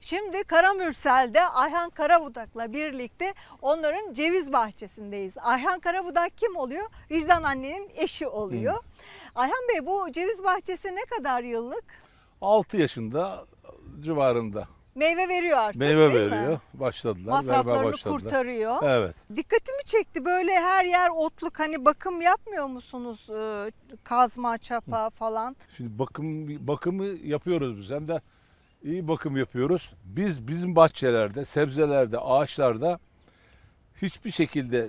Şimdi Karamürsel'de Ayhan Karabudak'la birlikte onların ceviz bahçesindeyiz. Ayhan Karabudak kim oluyor? Vicdan annenin eşi oluyor. Hı. Hmm. Ayhan Bey bu ceviz bahçesi ne kadar yıllık? 6 yaşında civarında. Meyve veriyor artık Meyve değil veriyor. Mi? Başladılar. Masraflarını başladılar. kurtarıyor. Evet. Dikkatimi çekti böyle her yer otluk hani bakım yapmıyor musunuz e, kazma, çapa falan? Şimdi bakım bakımı yapıyoruz biz hem de iyi bakım yapıyoruz. Biz bizim bahçelerde, sebzelerde, ağaçlarda hiçbir şekilde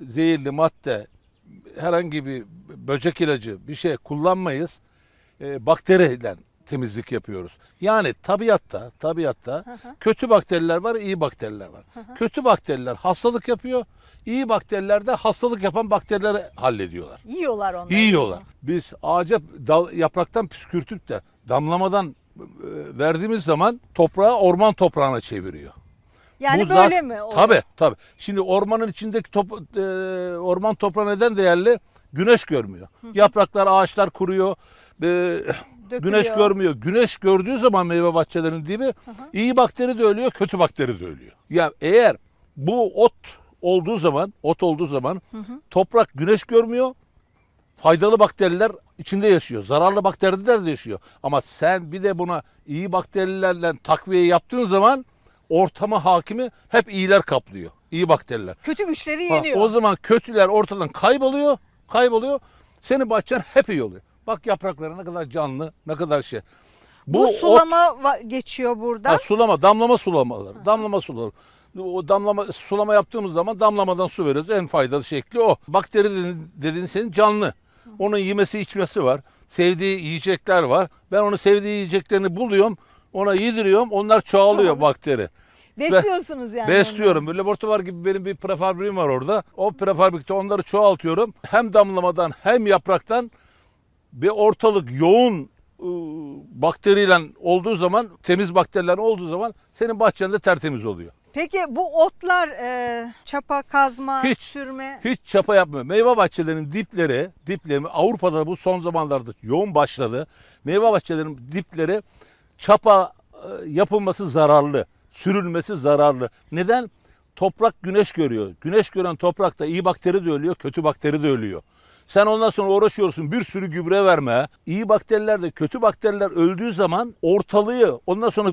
zehirli madde, herhangi bir böcek ilacı bir şey kullanmayız. E, bakteriyle temizlik yapıyoruz. Yani tabiatta, tabiatta hı hı. kötü bakteriler var, iyi bakteriler var. Hı hı. Kötü bakteriler hastalık yapıyor. iyi bakteriler de hastalık yapan bakterileri hallediyorlar. Yiyorlar onları. Yiyorlar. Biz ağaca dal, yapraktan püskürtüp de damlamadan verdiğimiz zaman toprağı orman toprağına çeviriyor. Yani Bu böyle mi? Olur? Tabii tabii. Şimdi ormanın içindeki top, e, orman toprağı neden değerli? Güneş görmüyor. Hı hı. Yapraklar, ağaçlar kuruyor. E, Güneş görmüyor. Güneş gördüğü zaman meyve bahçelerinin dibi hı hı. iyi bakteri de ölüyor, kötü bakteri de ölüyor. Ya eğer bu ot olduğu zaman, ot olduğu zaman hı hı. toprak güneş görmüyor, faydalı bakteriler içinde yaşıyor. Zararlı bakteriler de yaşıyor. Ama sen bir de buna iyi bakterilerle takviye yaptığın zaman ortama hakimi hep iyiler kaplıyor. İyi bakteriler. Kötü güçleri yeniyor. Ha, o zaman kötüler ortadan kayboluyor. Kayboluyor. Senin bahçen hep iyi oluyor. Bak yaprakları ne kadar canlı, ne kadar şey. Bu, Bu sulama ot, geçiyor burada. Ha, sulama, damlama sulamaları. Damlama sulaları. O damlama sulama yaptığımız zaman damlamadan su veriyoruz. En faydalı şekli o. Bakteri dediğin senin canlı. Onun yemesi içmesi var. Sevdiği yiyecekler var. Ben onun sevdiği yiyeceklerini buluyorum. Ona yediriyorum. Onlar çoğalıyor Çoğal. bakteri. Besliyorsunuz yani. Besliyorum. Böyle laboratuvar gibi benim bir prefabrikim var orada. O prefabrikte onları çoğaltıyorum. Hem damlamadan hem yapraktan bir ortalık yoğun ıı, bakteriyle olduğu zaman, temiz bakteriler olduğu zaman senin bahçen de tertemiz oluyor. Peki bu otlar e, çapa, kazma, Hiç. sürme? Hiç çapa yapmıyor. Meyve bahçelerinin dipleri, dipleri Avrupa'da bu son zamanlarda yoğun başladı. Meyve bahçelerinin dipleri çapa e, yapılması zararlı, sürülmesi zararlı. Neden? Toprak güneş görüyor. Güneş gören toprakta iyi bakteri de ölüyor, kötü bakteri de ölüyor. Sen ondan sonra uğraşıyorsun bir sürü gübre verme. İyi bakteriler de kötü bakteriler öldüğü zaman ortalığı ondan sonra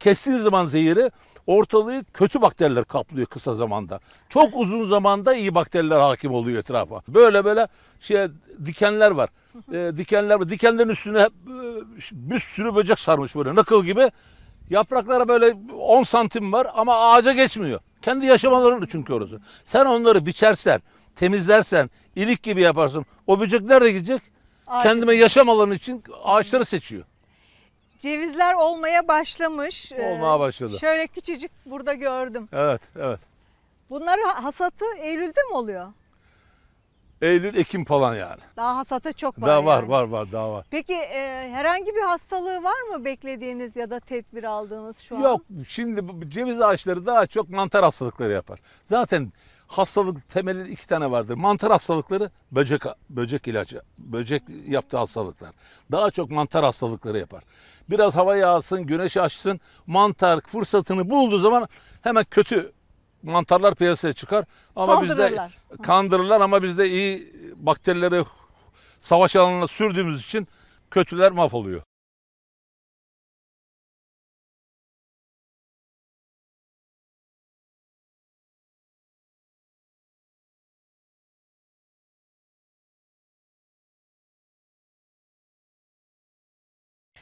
kestiğiniz zaman zehiri ortalığı kötü bakteriler kaplıyor kısa zamanda. Çok uzun zamanda iyi bakteriler hakim oluyor etrafa. Böyle böyle şey dikenler var. E, dikenler var. Dikenlerin üstüne hep, bir sürü böcek sarmış böyle nakıl gibi. Yapraklara böyle 10 santim var ama ağaca geçmiyor. Kendi yaşamalarını çünkü orası. Sen onları biçersen, temizlersen, ilik gibi yaparsın. O böcek de gidecek. Ağaç. Kendime yaşam alanı için ağaçları seçiyor. Cevizler olmaya başlamış. Ee, olmaya başladı. Şöyle küçücük burada gördüm. Evet, evet. Bunları hasatı Eylül'de mi oluyor? Eylül, Ekim falan yani. Daha hasata çok var. Daha var, yani. var, var, daha var. Peki e, herhangi bir hastalığı var mı beklediğiniz ya da tedbir aldığınız şu Yok, an? Yok, şimdi ceviz ağaçları daha çok mantar hastalıkları yapar. Zaten hastalık temeli iki tane vardır. Mantar hastalıkları, böcek böcek ilacı, böcek yaptığı hastalıklar. Daha çok mantar hastalıkları yapar. Biraz hava yağsın, güneş açsın, mantar fırsatını bulduğu zaman hemen kötü mantarlar piyasaya çıkar. Ama bizde kandırırlar ama bizde iyi bakterileri savaş alanına sürdüğümüz için kötüler mahvoluyor.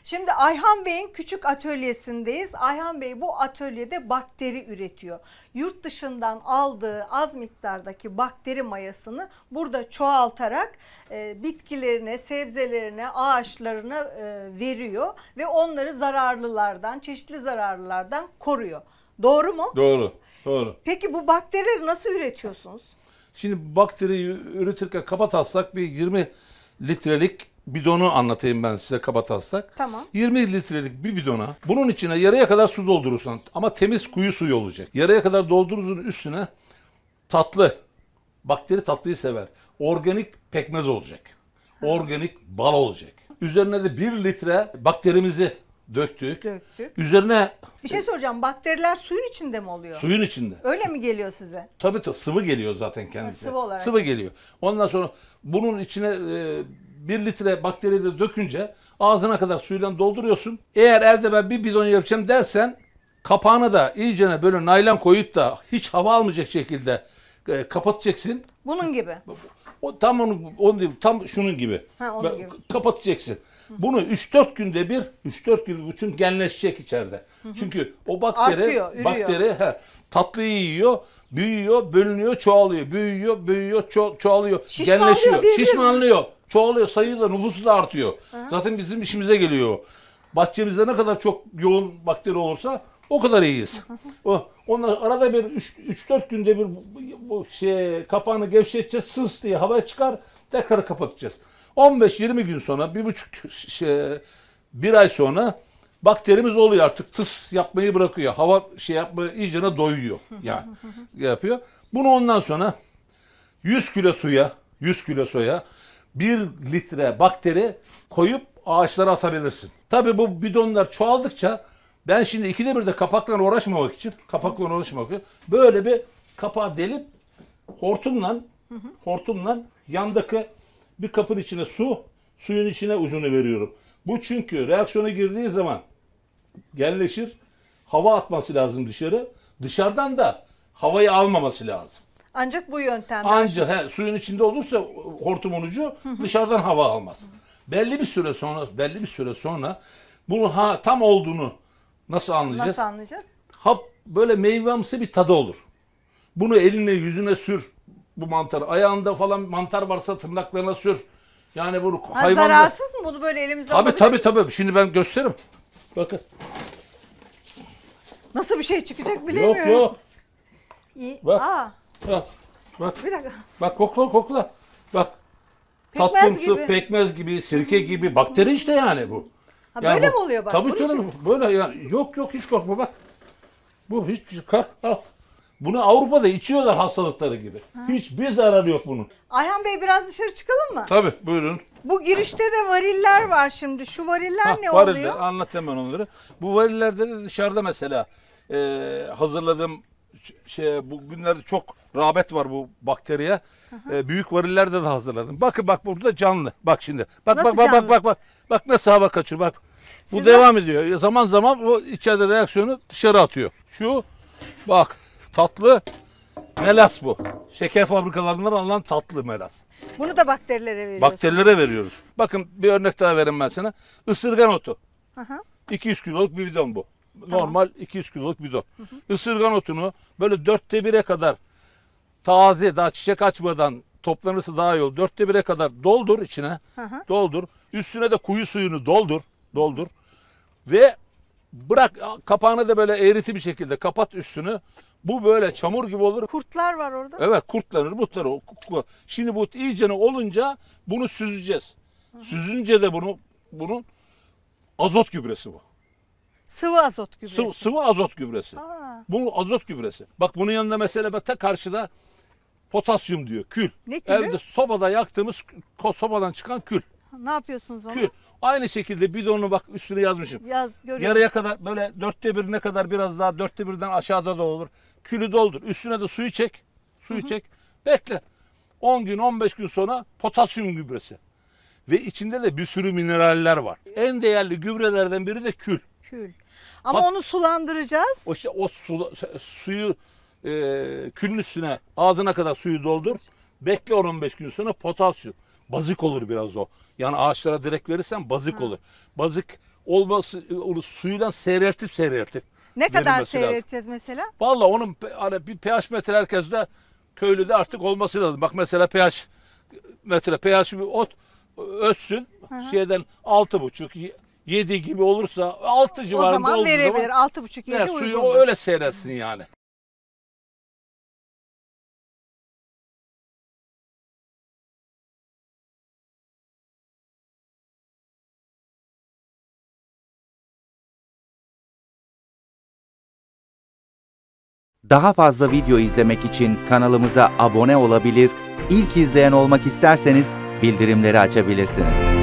Şimdi Ayhan Bey'in küçük atölyesindeyiz. Ayhan Bey bu atölyede bakteri üretiyor. Yurt dışından aldığı az miktardaki bakteri mayasını burada çoğaltarak e, bitkilerine, sebzelerine, ağaçlarına e, veriyor ve onları zararlılardan, çeşitli zararlılardan koruyor. Doğru mu? Doğru. Doğru. Peki bu bakterileri nasıl üretiyorsunuz? Şimdi bakteriyi üretirken kaba bir 20 litrelik bidonu anlatayım ben size kabataslak. Tamam. 20 litrelik bir bidona bunun içine yarıya kadar su doldurursan ama temiz kuyu suyu olacak. Yarıya kadar doldurursun üstüne tatlı. Bakteri tatlıyı sever. Organik pekmez olacak. Organik bal olacak. Üzerine de 1 litre bakterimizi döktük. Döktük. Üzerine Bir şey soracağım. Bakteriler suyun içinde mi oluyor? suyun içinde. Öyle mi geliyor size? Tabii tabii sıvı geliyor zaten kendisi. sıvı olarak. geliyor. Ondan sonra bunun içine e, 1 litre bakteriyi de dökünce ağzına kadar suyla dolduruyorsun. Eğer evde ben bir bidon yapacağım dersen kapağını da iyicene böyle naylon koyup da hiç hava almayacak şekilde e, kapatacaksın. Bunun gibi. O, tam onun, onun gibi, tam şunun gibi. Ha, onun Ve- gibi. Kapatacaksın. Bunu 3-4 günde bir, 3-4 gün için genleşecek içeride. Çünkü o bakteri Artıyor, bakteri he, tatlıyı yiyor, büyüyor, bölünüyor, çoğalıyor. Büyüyor, büyüyor, ço- çoğalıyor, Şişmanlıyor genleşiyor, diyebilir miyim? şişmanlıyor çoğalıyor sayıda, nüfusu da artıyor. Aha. Zaten bizim işimize geliyor. Bahçemizde ne kadar çok yoğun bakteri olursa o kadar iyiyiz. o, onlar arada bir 3-4 günde bir bu şey, kapağını gevşeteceğiz. Sıs diye hava çıkar. Tekrar kapatacağız. 15-20 gün sonra bir buçuk şey, bir ay sonra bakterimiz oluyor artık tıs yapmayı bırakıyor. Hava şey yapmayı iyicene doyuyor yani yapıyor. Bunu ondan sonra 100 kilo suya 100 kilo soya bir litre bakteri koyup ağaçlara atabilirsin. Tabii bu bidonlar çoğaldıkça ben şimdi ikide bir de kapaklarla uğraşmamak için kapaklarla uğraşmamak için böyle bir kapağı delip hortumla hı hortumla yandaki bir kapın içine su suyun içine ucunu veriyorum. Bu çünkü reaksiyona girdiği zaman genleşir. Hava atması lazım dışarı. Dışarıdan da havayı almaması lazım. Ancak bu yöntem. Ancak he, suyun içinde olursa hortumun ucu dışarıdan hava almaz. belli bir süre sonra belli bir süre sonra bunu ha, tam olduğunu nasıl anlayacağız? Nasıl anlayacağız? Hap böyle meyvemsi bir tadı olur. Bunu eline yüzüne sür bu mantarı. Ayağında falan mantar varsa tırnaklarına sür. Yani bunu ha, hayvanla... Zararsız mı bunu böyle elimize tabii, Tabii tabii tabii. Şimdi ben gösteririm. Bakın. Nasıl bir şey çıkacak bilemiyorum. Yok yok. İyi. Bak. Aa. Bak. Bak. Bir dakika. Bak kokla kokla. Bak. Tatlımsı, gibi. pekmez gibi, sirke gibi. Bakteri işte yani bu. Ha, Yani böyle bu- mi oluyor bak? Tabii canım için- böyle yani yok yok hiç korkma bak. Bu hiç şey- kalk al. Bunu Avrupa'da içiyorlar hastalıkları gibi. Hiçbir zararı yok bunun. Ayhan Bey biraz dışarı çıkalım mı? Tabii buyurun. Bu girişte de variller var şimdi. Şu variller Ha, ne variller, oluyor? anlat hemen onları. Bu varillerde de dışarıda mesela e, hazırladığım şey bugünlerde çok rağbet var bu bakteriye. E, büyük varillerde de hazırladım. Bakın bak burada canlı. Bak şimdi. Bak Nasıl bak bak canlı? bak bak bak. Bak nasıl hava kaçır bak. Bu Siz devam ediyor. Zaman zaman bu içeride reaksiyonu dışarı atıyor. Şu bak tatlı melas bu. Şeker fabrikalarından alınan tatlı melas. Bunu da bakterilere veriyoruz. Bakterilere veriyoruz. Bakın bir örnek daha vereyim ben sana. Isırgan otu. Aha. 200 kiloluk bir bidon bu normal 200 kiloluk bidon. Hı Isırgan otunu böyle dörtte bire kadar taze daha çiçek açmadan toplanırsa daha iyi olur. Dörtte bire kadar doldur içine. Hı hı. Doldur. Üstüne de kuyu suyunu doldur. Doldur. Ve bırak kapağını da böyle eğriti bir şekilde kapat üstünü. Bu böyle çamur gibi olur. Kurtlar var orada. Evet kurtlanır mutlar. Şimdi bu iyicene olunca bunu süzeceğiz. Hı hı. Süzünce de bunu bunun azot gübresi bu. Sıvı azot gübresi. Sıvı, sıvı azot gübresi. Aa. Bu azot gübresi. Bak bunun yanında mesela bak, ta karşıda potasyum diyor kül. Ne külü? Evde sobada yaktığımız sobadan çıkan kül. Ne yapıyorsunuz onu? Kül. Aynı şekilde bidonu bak üstüne yazmışım. Yaz görüyorum. Yarıya kadar böyle dörtte birine kadar biraz daha dörtte birden aşağıda da olur. Külü doldur. Üstüne de suyu çek. Suyu Hı -hı. çek. Bekle. 10 gün 15 gün sonra potasyum gübresi. Ve içinde de bir sürü mineraller var. En değerli gübrelerden biri de kül. Kül. Ama Hat, onu sulandıracağız. O, işte, o su, suyu e, külün ağzına kadar suyu doldur. Bekle 15 gün sonra potasyum. Bazık olur biraz o. Yani ağaçlara direkt verirsen bazık Hı. olur. Bazık olması onu suyla seyreltip seyreltip. Ne kadar seyredeceğiz lazım. mesela? Valla onun hani bir pH metre herkeste de artık olması lazım. Bak mesela pH metre pH bir ot ötsün Hı-hı. şeyden altı buçuk 7 gibi olursa 6 civarında o zaman verebilir. zaman 6,5 7 yani suyu o öyle seyretsin yani. Daha fazla video izlemek için kanalımıza abone olabilir, ilk izleyen olmak isterseniz bildirimleri açabilirsiniz.